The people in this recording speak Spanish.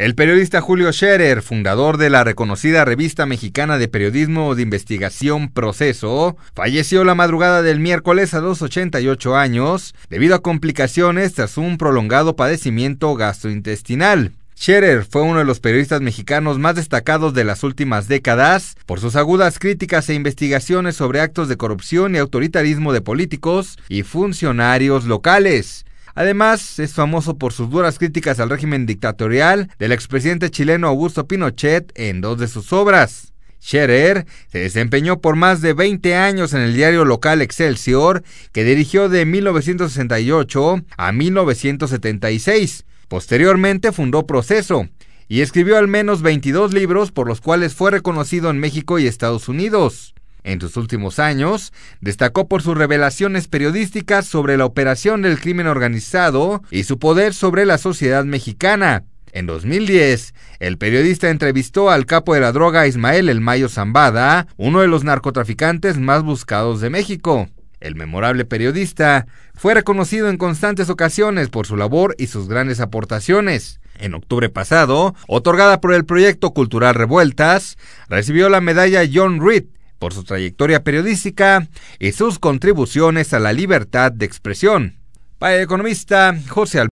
El periodista Julio Scherer, fundador de la reconocida revista mexicana de periodismo de investigación Proceso, falleció la madrugada del miércoles a los 88 años debido a complicaciones tras un prolongado padecimiento gastrointestinal. Scherer fue uno de los periodistas mexicanos más destacados de las últimas décadas por sus agudas críticas e investigaciones sobre actos de corrupción y autoritarismo de políticos y funcionarios locales. Además, es famoso por sus duras críticas al régimen dictatorial del expresidente chileno Augusto Pinochet en dos de sus obras. Scherer se desempeñó por más de 20 años en el diario local Excelsior, que dirigió de 1968 a 1976. Posteriormente fundó Proceso y escribió al menos 22 libros por los cuales fue reconocido en México y Estados Unidos. En sus últimos años, destacó por sus revelaciones periodísticas sobre la operación del crimen organizado y su poder sobre la sociedad mexicana. En 2010, el periodista entrevistó al capo de la droga Ismael El Mayo Zambada, uno de los narcotraficantes más buscados de México. El memorable periodista fue reconocido en constantes ocasiones por su labor y sus grandes aportaciones. En octubre pasado, otorgada por el proyecto cultural Revueltas, recibió la medalla John Reed por su trayectoria periodística y sus contribuciones a la libertad de expresión. Para economista José